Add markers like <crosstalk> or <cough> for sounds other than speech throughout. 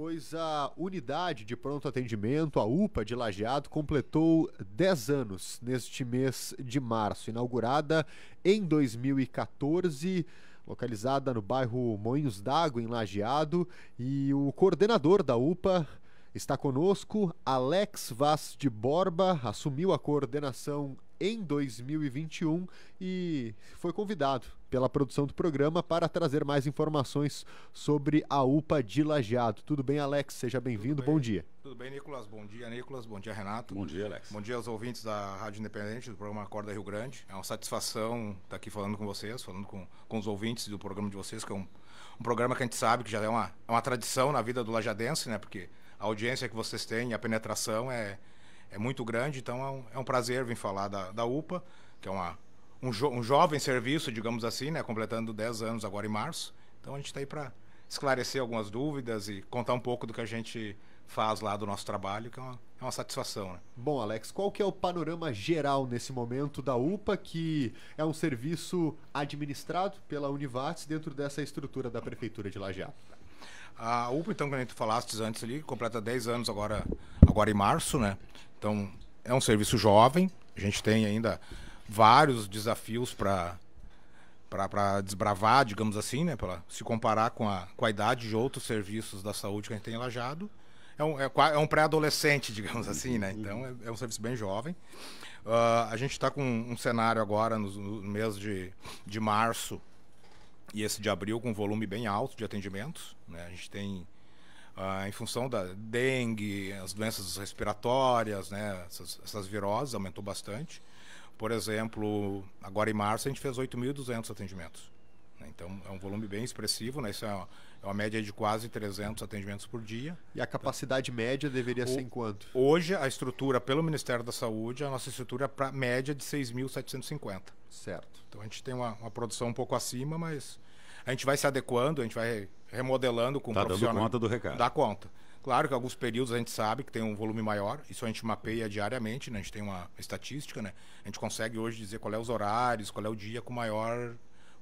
pois a unidade de pronto atendimento, a UPA de Lajeado, completou 10 anos neste mês de março. Inaugurada em 2014, localizada no bairro Moinhos d'Água, em Lajeado, e o coordenador da UPA. Está conosco Alex Vaz de Borba, assumiu a coordenação em 2021 e foi convidado pela produção do programa para trazer mais informações sobre a UPA de Lajeado. Tudo bem, Alex? Seja bem-vindo. Bem. Bom dia. Tudo bem, Nicolas? Bom dia, Nicolas. Bom dia, Renato. Bom dia, Alex. Bom dia aos ouvintes da Rádio Independente, do programa Acorda Rio Grande. É uma satisfação estar aqui falando com vocês, falando com, com os ouvintes do programa de vocês, que é um, um programa que a gente sabe que já é uma, é uma tradição na vida do lajadense, né? Porque a audiência que vocês têm, a penetração é é muito grande, então é um, é um prazer vir falar da, da UPA, que é uma, um, jo, um jovem serviço, digamos assim, né, completando 10 anos agora em março. Então a gente está aí para esclarecer algumas dúvidas e contar um pouco do que a gente faz lá do nosso trabalho, que é uma, é uma satisfação. Né? Bom, Alex, qual que é o panorama geral nesse momento da UPA, que é um serviço administrado pela Univates dentro dessa estrutura da Prefeitura de Lajeado? A UPA, então, como tu falaste antes ali, completa 10 anos agora, agora em março, né? Então, é um serviço jovem, a gente tem ainda vários desafios para para desbravar, digamos assim, né, para se comparar com a, com a idade de outros serviços da saúde que a gente tem em Lajado. É um, é, é um pré-adolescente, <laughs> digamos assim, né? Então é, é um serviço bem jovem. Uh, a gente está com um cenário agora no, no mês de, de março e esse de abril com volume bem alto de atendimentos. Né? A gente tem, ah, em função da dengue, as doenças respiratórias, né? essas, essas viroses, aumentou bastante. Por exemplo, agora em março a gente fez 8.200 atendimentos. Né? Então é um volume bem expressivo, né? isso é uma, é uma, média de quase 300 atendimentos por dia. E a capacidade então, média deveria o, ser em quanto? Hoje a estrutura, pelo Ministério da Saúde, a nossa estrutura é para média de 6.750. Certo. Então a gente tem uma, uma produção um pouco acima, mas a gente vai se adequando, a gente vai remodelando com tá o profissional. conta do recado. Dá conta. Claro que alguns períodos a gente sabe que tem um volume maior, isso a gente mapeia diariamente, né? A gente tem uma estatística, né? A gente consegue hoje dizer qual é os horários, qual é o dia com maior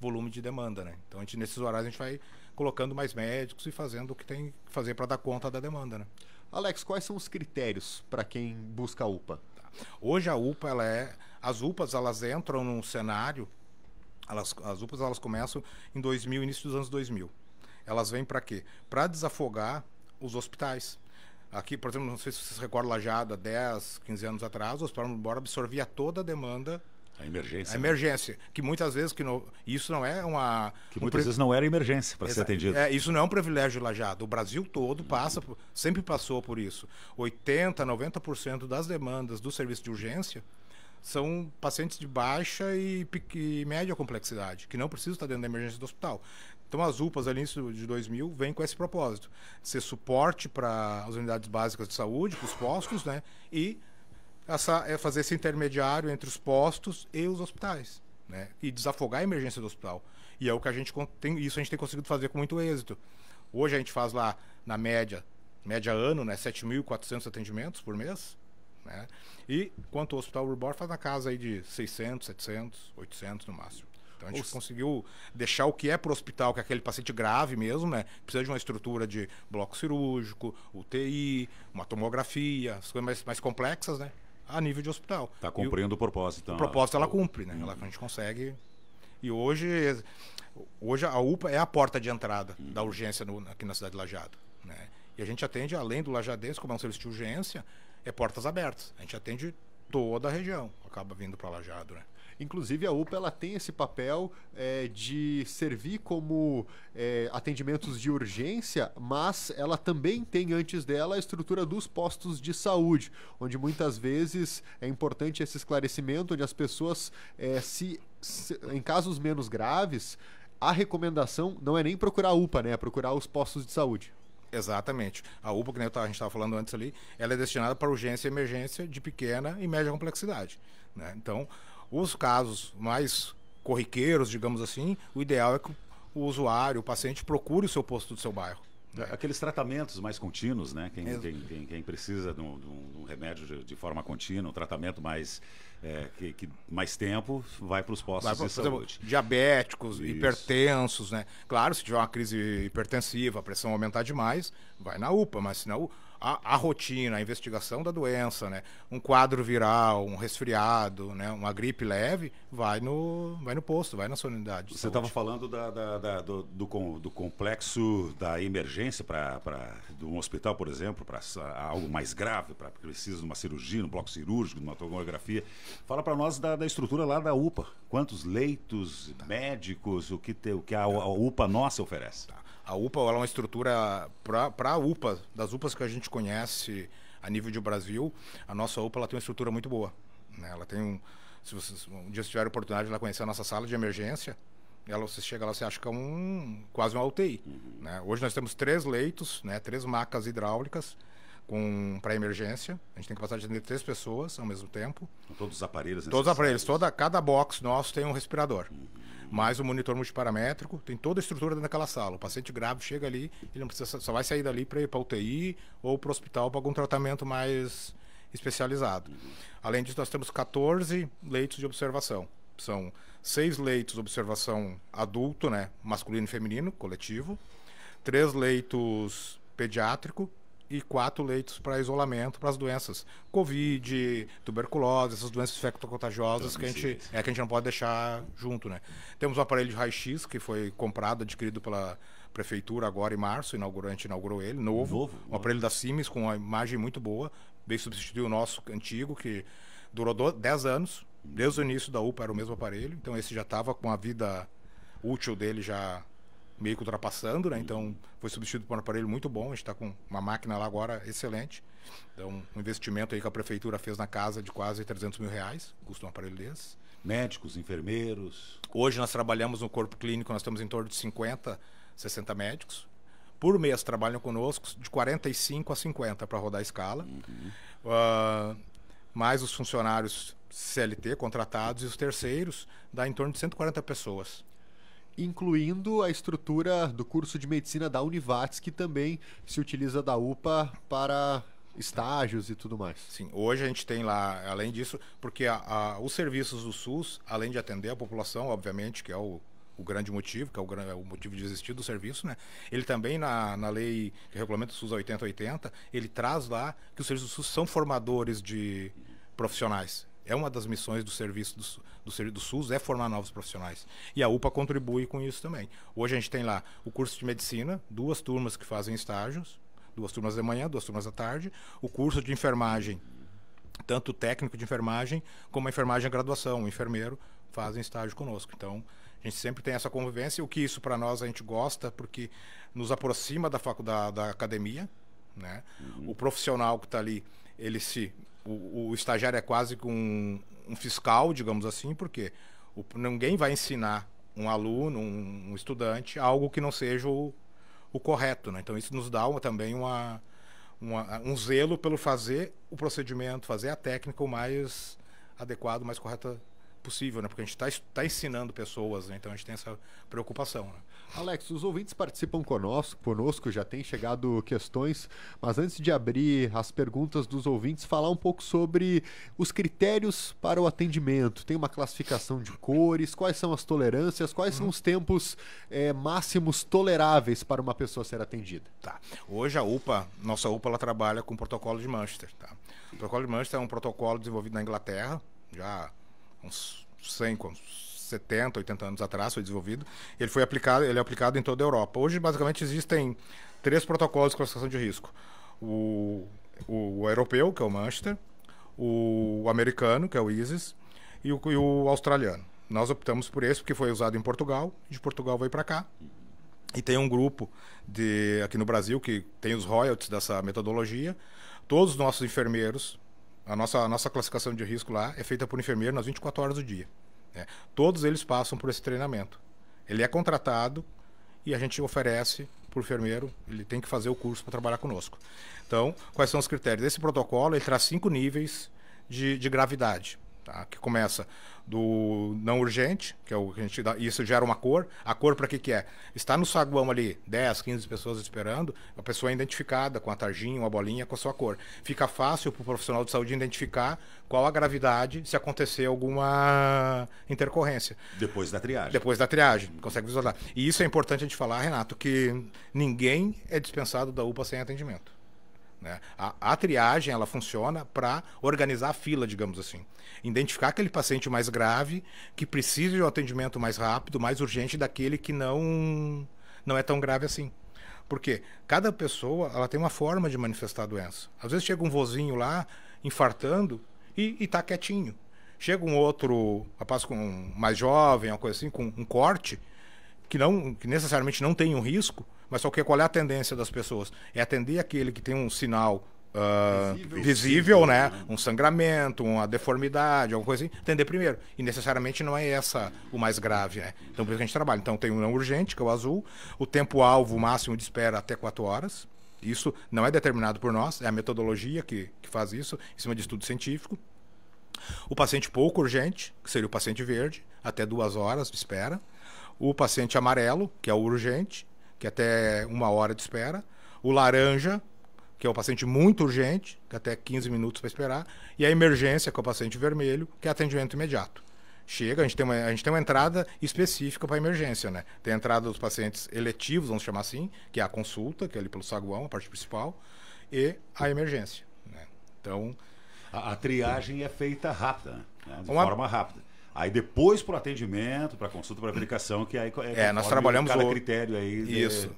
volume de demanda, né? Então a gente nesses horários a gente vai colocando mais médicos e fazendo o que tem que fazer para dar conta da demanda, né? Alex, quais são os critérios para quem busca a UPA? Tá. Hoje a UPA ela é as UPAs, elas entram num cenário, elas, as UPAs elas começam em 2000, início dos anos 2000. Elas vêm para quê? Para desafogar os hospitais. Aqui, por exemplo, não sei se vocês recordam, Lajada, 10, 15 anos atrás, o Hospital Embora absorvia toda a demanda a emergência. A né? emergência, né? que muitas vezes que isso não é uma que muitas um, vezes não era emergência para ser atendido. É, isso não é um privilégio lajado. O Brasil todo passa sempre passou por isso. 80, 90% das demandas do serviço de urgência são pacientes de baixa e, e, média complexidade, que não precisam estar dentro da emergência do hospital. Então, as UPAs, ali de 2000, vêm com esse propósito: ser suporte para as unidades básicas de saúde, para os postos, né? E essa, é fazer esse intermediário entre os postos e os hospitais, né? E desafogar a emergência do hospital. E é o que a gente tem, isso a gente tem conseguido fazer com muito êxito. Hoje a gente faz lá, na média, média ano, né? 7.400 atendimentos por mês né? E quanto ao Hospital Urbor, faz na casa aí de 600, 700, 800 no máximo. Então a gente conseguiu deixar o que é para o hospital, que é aquele paciente grave mesmo, né? Precisa de uma estrutura de bloco cirúrgico, UTI, uma tomografia, as coisas mais, mais complexas, né? A nível de hospital. Está cumprindo o, o, propósito. Então, o propósito ela tá. cumpre, né? Hum. Ela, a gente consegue. E hoje, hoje a UPA é a porta de entrada hum. da urgência no, aqui na cidade de Lajado, né? E a gente atende, além do lajadense, como é um serviço de urgência, é portas abertas. A gente atende toda a região, acaba vindo para Lajado, né? Inclusive a UPA ela tem esse papel é, de servir como é, atendimentos de urgência, mas ela também tem antes dela a estrutura dos postos de saúde, onde muitas vezes é importante esse esclarecimento, onde as pessoas, é, se, se em casos menos graves, a recomendação não é nem procurar a UPA, né? É procurar os postos de saúde. Exatamente. A UPA, que a gente estava falando antes ali, ela é destinada para urgência e emergência de pequena e média complexidade. Né? Então, os casos mais corriqueiros, digamos assim, o ideal é que o usuário, o paciente, procure o seu posto do seu bairro. É, aqueles tratamentos mais contínuos, né? Quem, quem, quem, quem, precisa de um, de um remédio de, de, forma contínua, um tratamento mais, é, que, que, mais tempo, vai para os postos vai, de saúde. Exemplo, diabéticos, Isso. hipertensos, né? Claro, se tiver uma crise hipertensiva, a pressão aumentar demais, vai na UPA, mas se na UPA a, a, rotina, a investigação da doença, né? Um quadro viral, um resfriado, né? Uma gripe leve, vai no, vai no posto, vai na sua unidade. Você estava falando da, da, da, do, do, do, complexo da emergência para um hospital, por exemplo, para algo mais grave, para precisa de uma cirurgia, um bloco cirúrgico, de uma tomografia. Fala para nós da, da estrutura lá da UPA. Quantos leitos, médicos, o que, te, o que a, a UPA nossa oferece? Tá. A UPA é uma estrutura para a UPA, das UPAs que a gente conhece a nível de Brasil, a nossa UPA ela tem uma estrutura muito boa. Né? Ela tem um, se vocês um dia tiverem oportunidade de lá conhecer a nossa sala de emergência, ela você chega lá você acha que é um quase uma UTI. Né? Hoje nós temos três leitos, né? Três macas hidráulicas com para emergência. A gente tem capacidade de atender três pessoas ao mesmo tempo. Com todos os aparelhos. Todos os aparelhos. Toda cada box nosso tem um respirador. Uhum mais um monitor multiparamétrico, tem toda a estrutura daquela sala. O paciente grave chega ali, ele não precisa, só vai sair dali para ir para UTI ou para o hospital para algum tratamento mais especializado. Além disso, nós temos 14 leitos de observação. São seis leitos de observação adulto, né, masculino e feminino, coletivo, três leitos pediátrico, e quatro leitos para isolamento para as doenças covid tuberculose essas doenças infectocontagiosas que a gente é que a gente não pode deixar junto né temos um aparelho de raio X que foi comprado adquirido pela prefeitura agora em março inaugurou a gente inaugurou ele novo, novo um aparelho da Siemens com uma imagem muito boa bem substituiu o nosso antigo que durou 10 anos desde o início da UPA era o mesmo aparelho então esse já estava com a vida útil dele já meio que ultrapassando, né? Então foi substituído por um aparelho muito bom. A gente está com uma máquina lá agora excelente. Então, um investimento aí que a prefeitura fez na casa de quase 300 mil reais, custa um aparelho desse. Médicos, enfermeiros. Hoje nós trabalhamos no corpo clínico, nós temos em torno de 50, 60 médicos. Por mês trabalham conosco de 45 a 50 para rodar a escala. Uhum. Uh, mais os funcionários CLT contratados e os terceiros, dá em torno de 140 pessoas incluindo a estrutura do curso de medicina da Univates, que também se utiliza da UPA para estágios e tudo mais. Sim, hoje a gente tem lá, além disso, porque a, a, os serviços do SUS, além de atender a população, obviamente, que é o, o grande motivo, que é o, é o, motivo de existir do serviço, né? Ele também, na, na lei que regulamenta o SUS 8080, ele traz lá que os serviços do SUS são formadores de profissionais. É uma das missões do serviço do, do, do SUS é formar novos profissionais. E a UPA contribui com isso também. Hoje a gente tem lá o curso de medicina, duas turmas que fazem estágios, duas turmas de manhã, duas turmas da tarde, o curso de enfermagem, tanto técnico de enfermagem como a enfermagem graduação, o enfermeiro fazem estágio conosco. Então, a gente sempre tem essa convivência, o que isso para nós a gente gosta, porque nos aproxima da faculdade, da academia, né? Uhum. O profissional que está ali, ele se o, o estagiário é quase que um, um, fiscal, digamos assim, porque o, ninguém vai ensinar um aluno, um, um estudante, algo que não seja o, o correto. Né? Então, isso nos dá uma, também uma, uma, um zelo pelo fazer o procedimento, fazer a técnica o mais adequado, mais correta possível, né? Porque a gente está tá ensinando pessoas, né? então a gente tem essa preocupação. Né? Alex, os ouvintes participam conosco, conosco, já tem chegado questões, mas antes de abrir as perguntas dos ouvintes, falar um pouco sobre os critérios para o atendimento. Tem uma classificação de cores, quais são as tolerâncias, quais são os tempos é, máximos toleráveis para uma pessoa ser atendida? Tá. Hoje a UPA, nossa UPA, ela trabalha com o protocolo de Manchester. Tá? O protocolo de Manchester é um protocolo desenvolvido na Inglaterra, já uns 100, uns 70, 80 anos atrás foi desenvolvido. Ele foi aplicado, ele é aplicado em toda a Europa. Hoje, basicamente, existem três protocolos de classificação de risco: o, o, o europeu, que é o Manchester, o, o americano, que é o ISIS, e o, e o australiano. Nós optamos por esse porque foi usado em Portugal, de Portugal veio para cá. E tem um grupo de aqui no Brasil que tem os royalties dessa metodologia. Todos os nossos enfermeiros a nossa, a nossa classificação de risco lá é feita por enfermeiro nas 24 horas do dia. Né? Todos eles passam por esse treinamento. Ele é contratado e a gente oferece para o enfermeiro, ele tem que fazer o curso para trabalhar conosco. Então, quais são os critérios? Esse protocolo ele traz cinco níveis de, de gravidade tá? que começa do não urgente, que é o que a gente dá, isso gera uma cor. A cor para que que é? Está no saguão ali 10, 15 pessoas esperando, a pessoa é identificada com a tarjinha, uma bolinha com a sua cor. Fica fácil para o profissional de saúde identificar qual a gravidade se acontecer alguma intercorrência. Depois da triagem. Depois da triagem, consegue visualizar. E isso é importante a gente falar, Renato, que ninguém é dispensado da UPA sem atendimento. Né? A, a, triagem ela funciona para organizar a fila, digamos assim. Identificar aquele paciente mais grave, que precisa de um atendimento mais rápido, mais urgente daquele que não, não é tão grave assim. Porque cada pessoa ela tem uma forma de manifestar a doença. Às vezes chega um vozinho lá, infartando, e está quietinho. Chega um outro rapaz com, mais jovem, uma coisa assim, com um corte, que, não, que necessariamente não tem um risco, mas só que qual é a tendência das pessoas? É atender aquele que tem um sinal Uh, visível, visível, né? Um sangramento, uma deformidade, alguma coisa assim, atender primeiro. E necessariamente não é essa o mais grave, né? Então por isso que a gente trabalha. Então tem o não urgente, que é o azul, o tempo-alvo máximo de espera até 4 horas. Isso não é determinado por nós, é a metodologia que, que faz isso, em cima de estudo científico. O paciente pouco urgente, que seria o paciente verde, até duas horas de espera. O paciente amarelo, que é o urgente, que até uma hora de espera. O laranja, que é o paciente muito urgente, que até 15 minutos para esperar. E a emergência, que é o paciente vermelho, que é atendimento imediato. Chega, a gente tem uma, a gente tem uma entrada específica para emergência, né? Tem a entrada dos pacientes eletivos, vamos chamar assim, que é a consulta, que é ali pelo saguão, a parte principal, e a emergência. Né? Então. A, a triagem é feita rápida, né? de uma, forma rápida. Aí depois para o atendimento, para consulta, para aplicação, que aí é, é nós trabalhamos cada o... critério aí. Né, isso. De,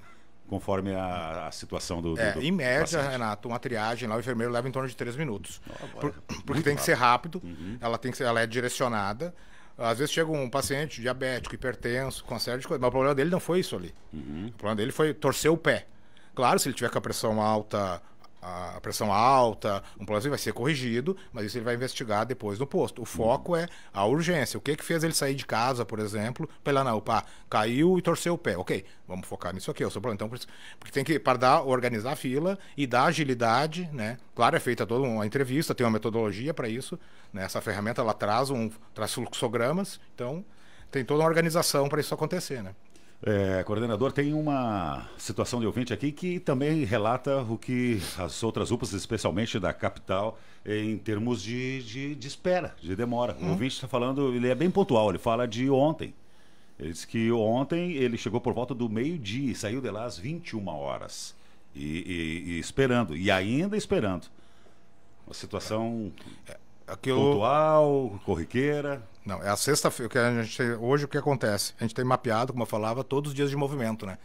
conforme a, a, situação do, do, é, do Em média, paciente. Renato, uma triagem lá, o enfermeiro leva em torno de três minutos. Oh, Por, é porque tem que ser rápido, uhum. ela, tem que ser, ela é direcionada. Às vezes chega um paciente diabético, hipertenso, com série de coisas, mas o problema dele não foi isso ali. Uhum. O problema dele foi torcer o pé. Claro, se ele tiver com a pressão alta, a pressão alta, um problema assim vai ser corrigido, mas isso ele vai investigar depois no posto. O foco uhum. é a urgência. O que que fez ele sair de casa, por exemplo, pela ah, não, pá, caiu e torceu o pé. OK, vamos focar nisso aqui, O sou problema. Então, por isso, porque tem que para dar, organizar a fila e dar agilidade, né? Claro, é feita toda uma entrevista, tem uma metodologia para isso, né? Essa ferramenta ela traz um traz fluxogramas, então tem toda uma organização para isso acontecer, né? É, coordenador, tem uma situação de ouvinte aqui que também relata o que as outras UPAs, especialmente da capital, em termos de, de, de espera, de demora. Hum. O uhum. ouvinte está falando, ele é bem pontual, ele fala de ontem. Ele disse que ontem ele chegou por volta do meio-dia e saiu de lá às 21 horas. E, e, e esperando, e ainda esperando. Uma situação é, é pontual, corriqueira. Não, é a sexta-feira que a gente hoje o que acontece? A gente tem mapeado, como eu falava, todos os dias de movimento, né?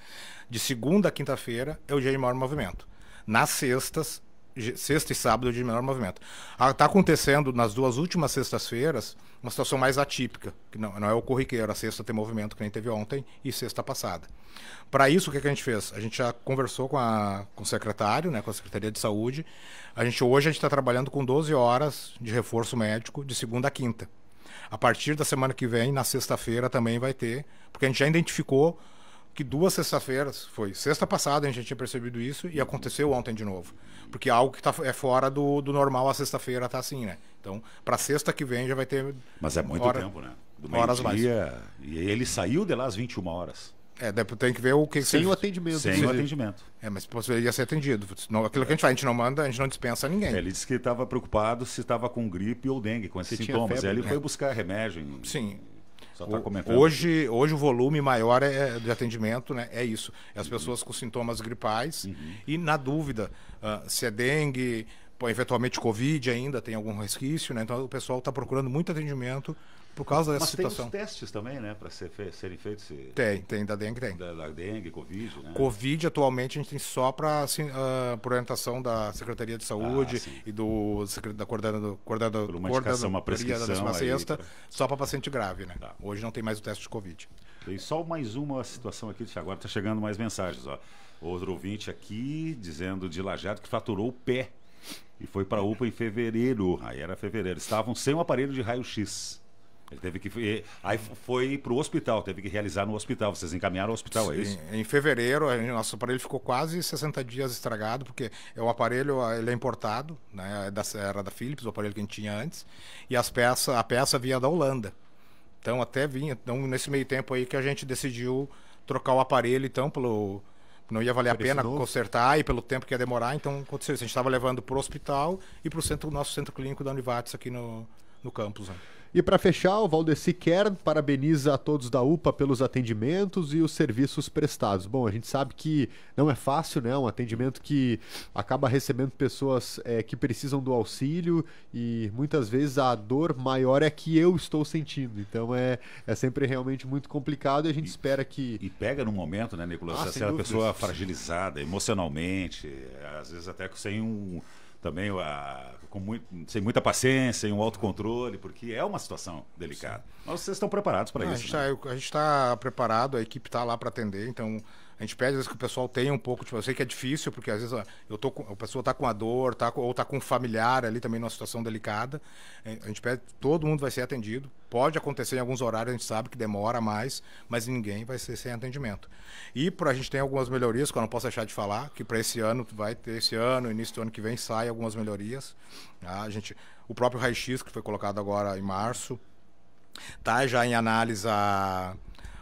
De segunda a quinta-feira é o dia de maior movimento. Nas sextas, sexta e sábado é o dia de menor movimento. Está ah, acontecendo nas duas últimas sextas-feiras uma situação mais atípica, que não, não é o corriqueiro, a sexta tem movimento que nem teve ontem e sexta passada. Para isso, o que, que, a gente fez? A gente já conversou com, a, com o secretário, né, com a Secretaria de Saúde. A gente, hoje a gente está trabalhando com 12 horas de reforço médico de segunda a quinta. A partir da semana que vem, na sexta-feira, também vai ter, porque a gente já identificou que duas sexta-feiras, foi sexta passada, a gente tinha percebido isso e aconteceu ontem de novo. Porque é algo que tá, é fora do, do normal a sexta-feira tá assim, né? Então, para sexta que vem já vai ter. Mas é muito hora, tempo, né? Do horas mais. E ele saiu de lá às 21 horas. É, tem que ver o que Sem você... o atendimento. Sem o atendimento. É, mas poderia ser atendido. Não, aquilo que a gente faz, a gente não manda, a gente não dispensa ninguém. É, ele disse que estava preocupado se estava com gripe ou dengue, com esses se sintomas. ele né? foi buscar remédio. Em... Sim. Só tá comentando. Hoje, hoje o volume maior é, é, de atendimento né, é isso. É as uhum. pessoas com sintomas gripais uhum. e na dúvida uh, se é dengue, pô, eventualmente Covid ainda tem algum resquício, né? Então o pessoal está procurando muito atendimento por causa dessa Mas situação. Mas tem os testes também, né, para ser fe serem feitos? Se... Tem, tem, da dengue tem. Da, da, dengue, Covid, né? Covid, atualmente, a gente tem só para assim, uh, por orientação da Secretaria de Saúde ah, e do da coordenadora coordenador, uma coordenador, uma prescrição da 16 pra... só para paciente grave, né? Tá. Hoje não tem mais o teste de Covid. Tem só mais uma situação aqui, agora está chegando mais mensagens, ó. Outro ouvinte aqui dizendo de lajado que fraturou o pé e foi para a UPA em fevereiro. Aí era fevereiro. Estavam sem o um aparelho de raio-x. Ele teve que. Aí foi para o hospital, teve que realizar no hospital. Vocês encaminharam ao hospital, é Sim, é isso? Em fevereiro, nosso aparelho ficou quase 60 dias estragado, porque é o aparelho ah, ele é importado, né? É era da Philips, o aparelho que a gente tinha antes, e as peças, a peça vinha da Holanda. Então até vinha. Então, nesse meio tempo aí que a gente decidiu trocar o aparelho, então, pelo. Não ia valer a pena novo. consertar e pelo tempo que ia demorar, então aconteceu isso. A gente estava levando para o hospital e para o nosso centro clínico da Univates aqui no, no campus. Né? E para fechar, o Valdeci Kern parabeniza a todos da UPA pelos atendimentos e os serviços prestados. Bom, a gente sabe que não é fácil, né? Um atendimento que acaba recebendo pessoas é, que precisam do auxílio e muitas vezes a dor maior é que eu estou sentindo. Então é, é sempre realmente muito complicado e a gente e, espera que. E pega no momento, né, Nicolas? Ah, se é a pessoa fragilizada emocionalmente, às vezes até sem um também a, com muito, sem muita paciência e um autocontrole, porque é uma situação delicada. Sim. Mas vocês estão preparados para isso? Tá, né? A gente está né? tá preparado, a equipe está lá para atender, então a gente pede às vezes que o pessoal tenha um pouco, tipo, eu sei que é difícil, porque às vezes eu tô com, a pessoa tá com a dor, tá, ou tá com um familiar ali também numa situação delicada. É, a gente pede, todo mundo vai ser atendido. Pode acontecer em alguns horários, a gente sabe que demora mais, mas ninguém vai ser sem atendimento. E pra, a gente tem algumas melhorias, que eu não posso deixar de falar, que para esse ano, vai ter esse ano, início do ano que vem, sai algumas melhorias. Tá? A gente, o próprio raio-x, que foi colocado agora em março, tá já em análise a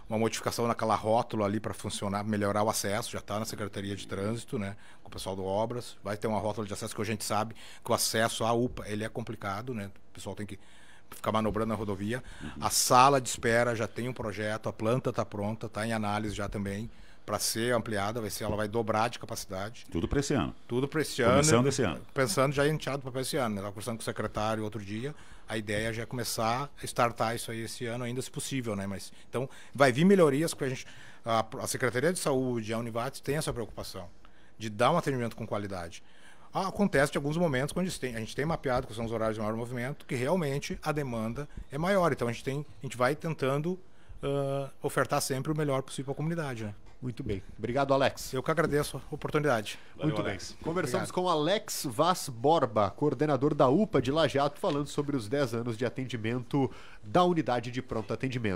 uma modificação naquela rótula ali para funcionar, melhorar o acesso, já está na Secretaria de Trânsito, né, com o pessoal do Obras. Vai ter uma rótula de acesso que a gente sabe que o acesso à UPA ele é complicado, né? O pessoal tem que ficar manobrando na rodovia. Uhum. A sala de espera já tem um projeto, a planta está pronta, está em análise já também para ser ampliada, vai ser, ela vai dobrar de capacidade. Tudo para esse ano. Tudo para esse ano. Começando esse ano. Pensando já em teatro para esse ano. Né? conversando com o secretário outro dia. A ideia é já é começar a startar isso aí esse ano, ainda se possível, né? Mas então vai vir melhorias porque a gente, a, a Secretaria de Saúde, a Univates tem essa preocupação de dar um atendimento com qualidade. Ah, acontece em alguns momentos quando a gente, tem, a gente tem mapeado que são os horários de maior movimento, que realmente a demanda é maior. Então a gente tem, a gente vai tentando uh, ofertar sempre o melhor possível à comunidade. Né? Muito bem. Obrigado, Alex. Eu que agradeço a oportunidade. Valeu, Muito Alex. bem. Conversamos Obrigado. com Alex Vaz Borba, coordenador da UPA de Lajato, falando sobre os 10 anos de atendimento da unidade de pronto atendimento.